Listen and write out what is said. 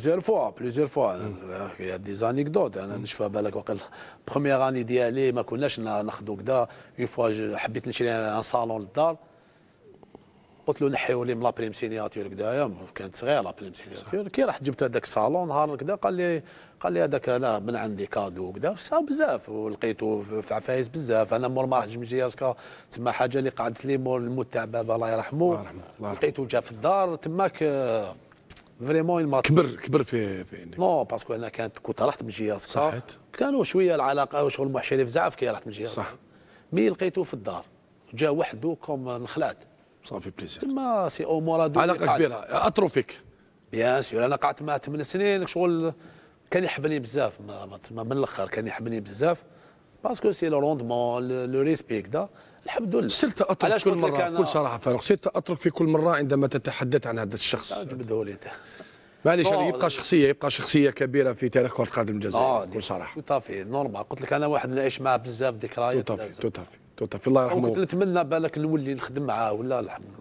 بليزيور فوا بليزيور فوا يا دي زانيكدوت انا نشفى بالك وقال بخومييغ اني ديالي ما كناش ناخذوا كدا اون فوا حبيت نشري ان صالون للدار قلت له نحيوا لي من لابريم سينياتور كدايا كانت صغيره لابريم سينياتور كي رحت جبت هذاك الصالون نهار كدا قال لي قال لي هذاك انا من عندي كادو كدا بزاف ولقيته في عفايس بزاف انا مور ما رحت جمجياسكا تما حاجه اللي قعدت لي مور الموت تاع بابا الله يرحمه الله يرحمه لقيته جا في الدار تماك فريمون ما كبر كبر في في نو باسكو انا كانت كنت رحت من جهه صحيت كانوا شويه العلاقه شغل محشري في زعف كي رحت من جهه صح مي لقيته في الدار جا وحده كوم نخلات صافي بليزير تما سي امور علاقه كبيره اتروفيك بيان سور انا قعدت مع ثمان سنين شغل كان يحبني بزاف ما, ما من الاخر كان يحبني بزاف باسكو سي لو روندمون لو ريسبي كدا الحمد لله سلت اترك كل مره بكل صراحه فاروق سلت اترك في كل مره عندما تتحدث عن هذا الشخص تبدو لي معليش يعني يبقى شخصيه يبقى شخصيه كبيره في تاريخ كره القدم الجزائري آه بكل صراحه توتافي نورمال قلت لك انا واحد نعيش معاه بزاف ذكريات توتافي توتافي توتافي الله يرحمه قلت نتمنى بالك نولي نخدم معاه ولا الحمد